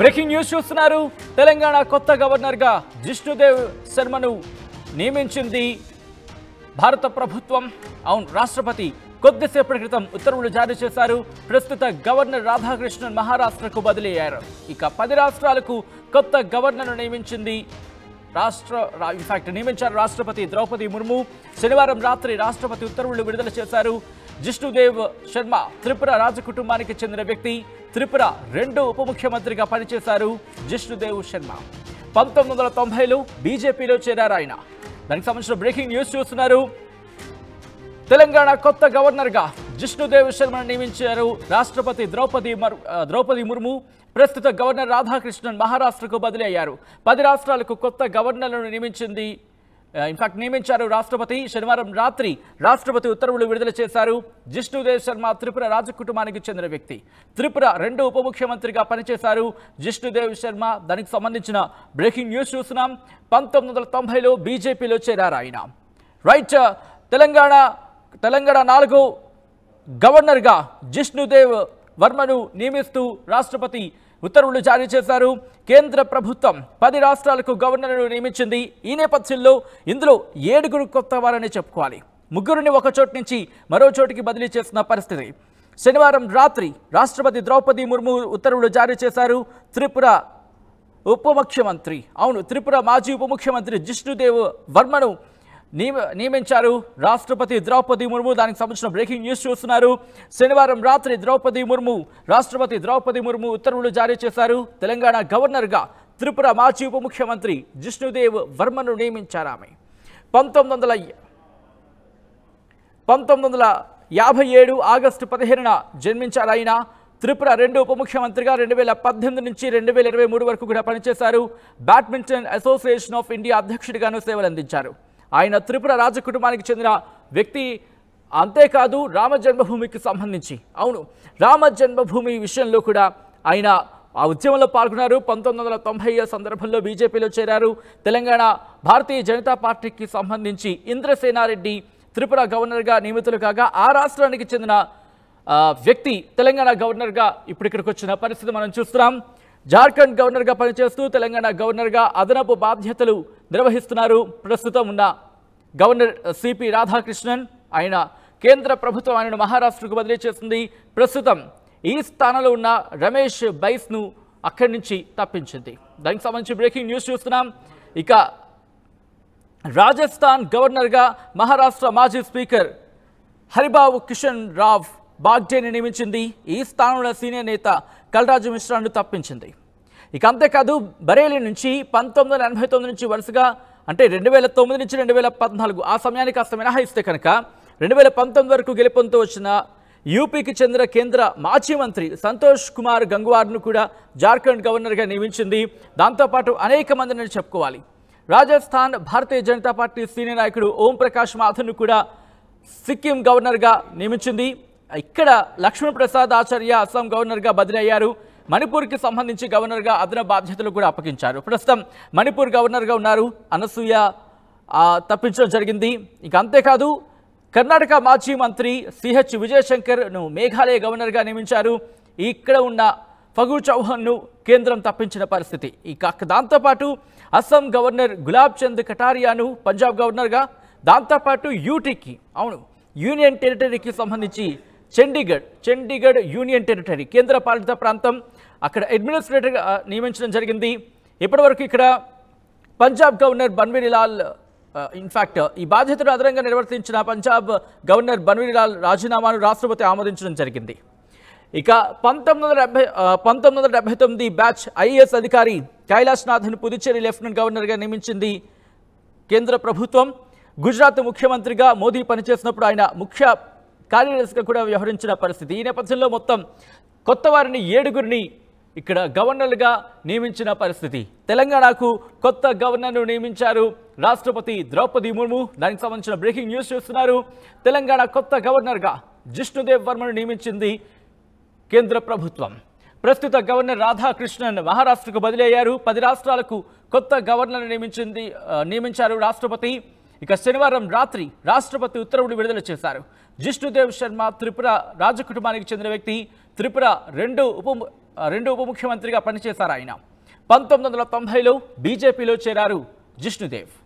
breaking news చూస్తున్నారు తెలంగాణ కొత్త గవర్నర్గా జిష్ణుదేవ్ శర్మను నియమించింది భారత ప్రభుత్వం అవును రాష్ట్రపతి కొద్దిసేపటి క్రితం ఉత్తర్వులు జారీ చేశారు ప్రస్తుత గవర్నర్ రాధాకృష్ణన్ మహారాష్ట్రకు బదిలీ అయ్యారు ఇక పది రాష్ట్రాలకు కొత్త గవర్నర్ను నియమించింది రాష్ట్ర ఇన్ఫాక్ట్ నియమించారు రాష్ట్రపతి ద్రౌపది ముర్ము శనివారం రాత్రి రాష్ట్రపతి ఉత్తర్వులు విడుదల చేశారు జిష్ణుదేవ్ శర్మ త్రిపుర రాజకుటుంబానికి చెందిన వ్యక్తి త్రిపుర రెండో ఉప ముఖ్యమంత్రిగా పనిచేశారు జిష్ణుదేవ్ శర్మ పంతొమ్మిది వందల తొంభైలో బీజేపీలో చేరారు ఆయన దానికి సంబంధించిన బ్రేకింగ్ న్యూస్ చూస్తున్నారు తెలంగాణ కొత్త గవర్నర్గా జిష్ణుదేవ్ శర్మను నియమించారు రాష్ట్రపతి ద్రౌపది ద్రౌపది ముర్ము ప్రస్తుత గవర్నర్ రాధాకృష్ణన్ మహారాష్ట్రకు బదిలీ అయ్యారు పది రాష్ట్రాలకు కొత్త గవర్నర్లను నియమించింది ఇన్ఫాక్ట్ uh, నియమించారు రాష్ట్రపతి శనివారం రాత్రి రాష్ట్రపతి ఉత్తర్వులు విడుదల చేశారు జిష్ణుదేవ్ శర్మ త్రిపుర రాజకుటుంబానికి చెందిన వ్యక్తి త్రిపుర రెండు ఉప ముఖ్యమంత్రిగా పనిచేశారు జిష్ణుదేవ్ శర్మ దానికి సంబంధించిన బ్రేకింగ్ న్యూస్ చూస్తున్నాం పంతొమ్మిది వందల తొంభైలో బీజేపీలో చేరారు ఆయన రైట్ uh, తెలంగాణ తెలంగాణ నాలుగు గవర్నర్గా జిష్ణుదేవ్ వర్మను నియమిస్తూ రాష్ట్రపతి ఉత్తర్వులు జారీ చేశారు కేంద్ర ప్రభుత్వం పది రాష్ట్రాలకు గవర్నర్ను నియమించింది ఈ నేపథ్యంలో ఇందులో ఏడుగురు కొత్త వారని చెప్పుకోవాలి ముగ్గురిని ఒక చోటు నుంచి మరో చోటికి బదిలీ చేస్తున్న పరిస్థితి శనివారం రాత్రి రాష్ట్రపతి ద్రౌపది ముర్ము ఉత్తర్వులు జారీ చేశారు త్రిపుర ఉప ముఖ్యమంత్రి అవును త్రిపుర మాజీ ఉప ముఖ్యమంత్రి జిష్ణుదేవ్ వర్మను నియమించారు రాష్ట్రపతి ద్రౌపది ముర్ము దానికి సంబంధించిన బ్రేకింగ్ న్యూస్ చూస్తున్నారు శనివారం రాత్రి ద్రౌపది ముర్ము రాష్ట్రపతి ద్రౌపది ముర్ము ఉత్తర్వులు జారీ చేశారు తెలంగాణ గవర్నర్గా త్రిపుర మాజీ ఉప ముఖ్యమంత్రి జిష్ణుదేవ్ వర్మను నియమించారు ఆమె పంతొమ్మిది వందల పంతొమ్మిది వందల యాభై ఏడు ఆగస్టు పదిహేనున జన్మించారు ఆయన త్రిపుర రెండు ఉప ముఖ్యమంత్రిగా రెండు వేల పద్దెనిమిది నుంచి రెండు వేల ఇరవై మూడు వరకు కూడా పనిచేశారు బ్యాడ్మింటన్ అసోసియేషన్ ఆఫ్ ఇండియా అధ్యక్షుడిగాను సేవలందించారు ఆయన త్రిపుర రాజ కుటుంబానికి చెందిన వ్యక్తి అంతేకాదు రామ జన్మభూమికి సంబంధించి అవును రామ జన్మభూమి విషయంలో కూడా ఆయన ఆ ఉద్యమంలో పాల్గొన్నారు పంతొమ్మిది వందల తొంభై సందర్భంలో బీజేపీలో చేరారు తెలంగాణ భారతీయ జనతా పార్టీకి సంబంధించి ఇంద్రసేనారెడ్డి త్రిపుర గవర్నర్గా నియమితులు కాగా ఆ రాష్ట్రానికి చెందిన వ్యక్తి తెలంగాణ గవర్నర్గా ఇప్పుడు ఇక్కడికి వచ్చిన పరిస్థితి మనం చూస్తున్నాం జార్ఖండ్ గవర్నర్గా పనిచేస్తూ తెలంగాణ గవర్నర్గా అదనపు బాధ్యతలు నిర్వహిస్తున్నారు ప్రస్తుతం ఉన్న గవర్నర్ సిపి రాధాకృష్ణన్ ఆయన కేంద్ర ప్రభుత్వం ఆయనను మహారాష్ట్రకు బదిలీ చేసింది ప్రస్తుతం ఈ స్థానంలో ఉన్న రమేష్ బైస్ను అక్కడి నుంచి తప్పించింది దానికి సంబంధించి బ్రేకింగ్ న్యూస్ చూస్తున్నాం ఇక రాజస్థాన్ గవర్నర్గా మహారాష్ట్ర మాజీ స్పీకర్ హరిబాబు కిషన్ రావ్ బాగ్డేని నియమించింది ఈ స్థానంలో సీనియర్ నేత కలరాజు మిశ్రాను తప్పించింది ఇక అంతేకాదు బరేలీ నుంచి పంతొమ్మిది వందల ఎనభై తొమ్మిది నుంచి వరుసగా అంటే రెండు వేల తొమ్మిది నుంచి రెండు వేల పద్నాలుగు ఆ సమయానికి కాస్త మినహాయిస్తే కనుక రెండు వేల పంతొమ్మిది వరకు గెలుపొందుతూ వచ్చిన యూపీకి చెందిన కేంద్ర మాజీ మంత్రి సంతోష్ కుమార్ గంగ్వార్ను కూడా జార్ఖండ్ గవర్నర్గా నియమించింది దాంతోపాటు అనేక మందిని చెప్పుకోవాలి రాజస్థాన్ భారతీయ జనతా పార్టీ సీనియర్ నాయకుడు ఓం ప్రకాష్ మాధవ్ను కూడా సిక్కిం గవర్నర్గా నియమించింది ఇక్కడ లక్ష్మీప్రసాద్ ఆచార్య అస్సాం గవర్నర్గా బదిలీ అయ్యారు మణిపూర్కి సంబంధించి గవర్నర్గా అదన బాధ్యతలు కూడా అప్పగించారు ప్రస్తుతం మణిపూర్ గవర్నర్గా ఉన్నారు అనసూయ తప్పించడం జరిగింది ఇక అంతేకాదు కర్ణాటక మాజీ మంత్రి సిహెచ్ విజయశంకర్ను మేఘాలయ గవర్నర్గా నియమించారు ఇక్కడ ఉన్న ఫగు చౌహాన్ను కేంద్రం తప్పించిన పరిస్థితి ఇక దాంతోపాటు అస్సాం గవర్నర్ గులాబ్ చంద్ కటారియాను పంజాబ్ గవర్నర్గా దాంతోపాటు యూటీకి అవును యూనియన్ టెరిటరీకి సంబంధించి చండీగఢ్ చండీగఢ్ యూనియన్ టెరిటరీ కేంద్ర పాలిత ప్రాంతం అక్కడ అడ్మినిస్ట్రేటర్గా నియమించడం జరిగింది ఇప్పటివరకు ఇక్కడ పంజాబ్ గవర్నర్ బన్వీరిలాల్ ఇన్ఫ్యాక్ట్ ఈ బాధ్యతను అదనంగా నిర్వర్తించిన పంజాబ్ గవర్నర్ బన్వీరిలాల్ రాజీనామాను రాష్ట్రపతి ఆమోదించడం జరిగింది ఇక పంతొమ్మిది వందల డెబ్బై పంతొమ్మిది వందల డెబ్బై తొమ్మిది బ్యాచ్ ఐఏఎస్ అధికారి కైలాస్నాథ్ను పుదుచ్చేరి లెఫ్టినెంట్ గవర్నర్గా నియమించింది కేంద్ర ప్రభుత్వం గుజరాత్ ముఖ్యమంత్రిగా మోదీ పనిచేసినప్పుడు ఆయన ముఖ్య కార్యదర్శిగా కూడా వ్యవహరించిన పరిస్థితి ఈ నేపథ్యంలో మొత్తం కొత్త వారిని ఏడుగురిని ఇక్కడ గవర్నర్గా నియమించిన పరిస్థితి తెలంగాణకు కొత్త గవర్నర్ను నియమించారు రాష్ట్రపతి ద్రౌపది ముర్ము దానికి సంబంధించిన బ్రేకింగ్ న్యూస్ చూస్తున్నారు తెలంగాణ కొత్త గవర్నర్గా జిష్ణుదేవ్ వర్మను నియమించింది కేంద్ర ప్రభుత్వం ప్రస్తుత గవర్నర్ రాధాకృష్ణన్ మహారాష్ట్రకు బదిలీ అయ్యారు పది రాష్ట్రాలకు కొత్త గవర్నర్ నియమించింది నియమించారు రాష్ట్రపతి ఇక శనివారం రాత్రి రాష్ట్రపతి ఉత్తర్వులు విడుదల చేశారు జిష్ణుదేవ్ శర్మ త్రిపుర రాజకుటుంబానికి చెందిన వ్యక్తి త్రిపుర రెండు ఉప రెండు ఉప ముఖ్యమంత్రిగా పనిచేశారు ఆయన పంతొమ్మిది వందల తొంభైలో బీజేపీలో చేరారు జిష్ణుదేవ్